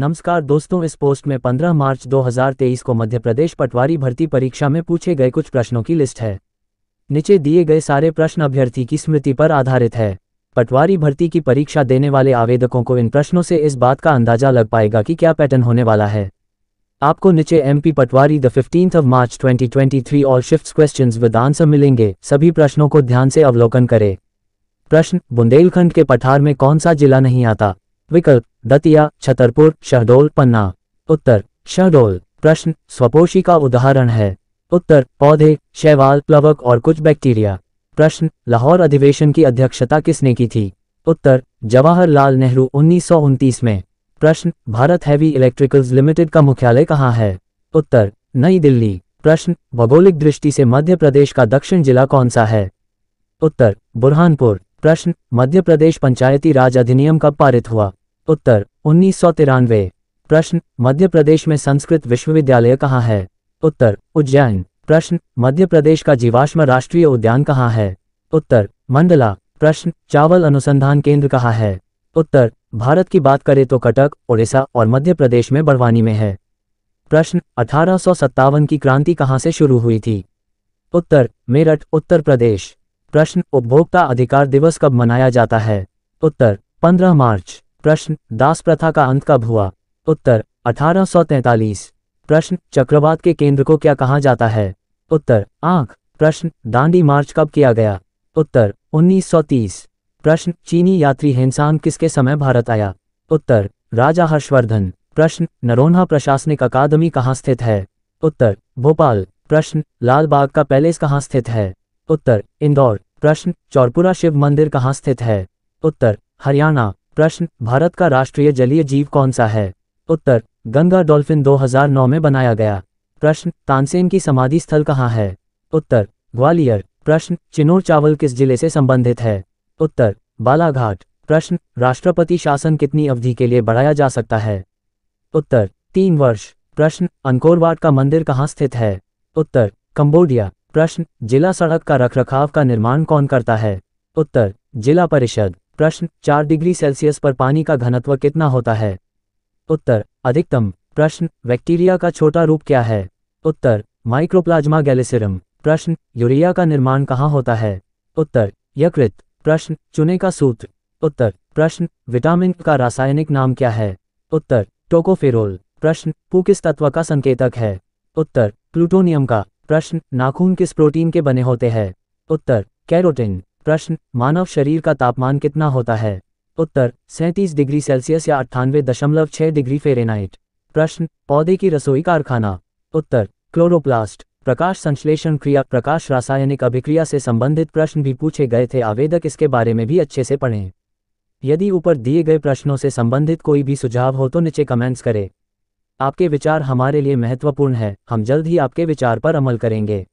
नमस्कार दोस्तों इस पोस्ट में 15 मार्च 2023 को मध्य प्रदेश पटवारी भर्ती परीक्षा में पूछे गए कुछ प्रश्नों की लिस्ट है नीचे दिए गए सारे प्रश्न अभ्यर्थी की स्मृति पर आधारित है पटवारी भर्ती की परीक्षा देने वाले आवेदकों को इन प्रश्नों से इस बात का अंदाजा लग पाएगा कि क्या पैटर्न होने वाला है आपको नीचे MP Patwari the fifteenth of March 2023 all shifts questions with answer मिलेंगे सभी प्रश्नों को ध्यान से अवलोकन करें प्रश्न बुंदेलखंड के पठार में कौन सा जिला नहीं आता विकल्प दतिया छतरपुर शहडोल पन्ना उत्तर शहडोल प्रश्न स्वपोषी का उदाहरण है उत्तर पौधे शैवाल प्लवक और कुछ बैक्टीरिया प्रश्न लाहौर अधिवेशन की अध्यक्षता किसने की थी उत्तर जवाहरलाल नेहरू उन्नीस में प्रश्न भारत हैवी इलेक्ट्रिकल्स लिमिटेड का मुख्यालय कहाँ है उत्तर नई दिल्ली प्रश्न भौगोलिक दृष्टि से मध्य प्रदेश का दक्षिण जिला कौन सा है उत्तर बुरहानपुर प्रश्न मध्य प्रदेश पंचायती राज अधिनियम कब पारित हुआ उत्तर उन्नीस प्रश्न मध्य प्रदेश में संस्कृत विश्वविद्यालय कहाँ है उत्तर उज्जैन प्रश्न मध्य प्रदेश का जीवाश्म राष्ट्रीय उद्यान कहाँ है उत्तर मंडला प्रश्न चावल अनुसंधान केंद्र कहाँ है उत्तर भारत की बात करें तो कटक ओडिशा और मध्य प्रदेश में बड़वानी में है प्रश्न अठारह की क्रांति कहाँ से शुरू हुई थी उत्तर मेरठ उत्तर प्रदेश प्रश्न उपभोक्ता अधिकार दिवस कब मनाया जाता है उत्तर 15 मार्च प्रश्न दास प्रथा का अंत कब हुआ उत्तर 1843 प्रश्न चक्रवात के केंद्र को क्या कहा जाता है उत्तर आंख प्रश्न दांडी मार्च कब किया गया उत्तर 1930 प्रश्न चीनी यात्री हिंसान किसके समय भारत आया उत्तर राजा हर्षवर्धन प्रश्न नरोन्हा प्रशासनिक अकादमी कहाँ स्थित है उत्तर भोपाल प्रश्न लाल बाग का पैलेस कहाँ स्थित है उत्तर इंदौर प्रश्न चौरपुरा शिव मंदिर कहाँ स्थित है उत्तर हरियाणा प्रश्न भारत का राष्ट्रीय जलीय जीव कौन सा है उत्तर गंगा डॉल्फिन 2009 में बनाया गया प्रश्न तानसेन की समाधि स्थल कहाँ है उत्तर ग्वालियर प्रश्न चिनोर चावल किस जिले से संबंधित है उत्तर बालाघाट प्रश्न राष्ट्रपति शासन कितनी अवधि के लिए बढ़ाया जा सकता है उत्तर तीन वर्ष प्रश्न अंकोरवाट का मंदिर कहाँ स्थित है उत्तर कंबोडिया प्रश्न जिला सड़क का रखरखाव का निर्माण कौन करता है उत्तर जिला परिषद प्रश्न चार डिग्री सेल्सियस पर पानी का घनत्व कितना होता है उत्तर अधिकतम प्रश्न बैक्टीरिया का छोटा रूप क्या है उत्तर माइक्रोप्लाज्मा गैलेसिरम प्रश्न यूरिया का निर्माण कहाँ होता है उत्तर यकृत प्रश्न चुने का सूत्र उत्तर प्रश्न विटामिन का रासायनिक नाम क्या है उत्तर टोकोफेरोल प्रश्न पू किस तत्व का संकेतक है उत्तर प्लूटोनियम का प्रश्न नाखून किस प्रोटीन के बने होते हैं उत्तर कैरोटिन प्रश्न मानव शरीर का तापमान कितना होता है उत्तर सैंतीस डिग्री सेल्सियस या अट्ठानवे दशमलव छह डिग्री फेरेनाइट प्रश्न पौधे की रसोई कारखाना उत्तर क्लोरोप्लास्ट प्रकाश संश्लेषण क्रिया प्रकाश रासायनिक अभिक्रिया से संबंधित प्रश्न भी पूछे गए थे आवेदक इसके बारे में भी अच्छे से पढ़ें यदि ऊपर दिए गए प्रश्नों से संबंधित कोई भी सुझाव हो तो नीचे कमेंट्स करें आपके विचार हमारे लिए महत्वपूर्ण है हम जल्द ही आपके विचार पर अमल करेंगे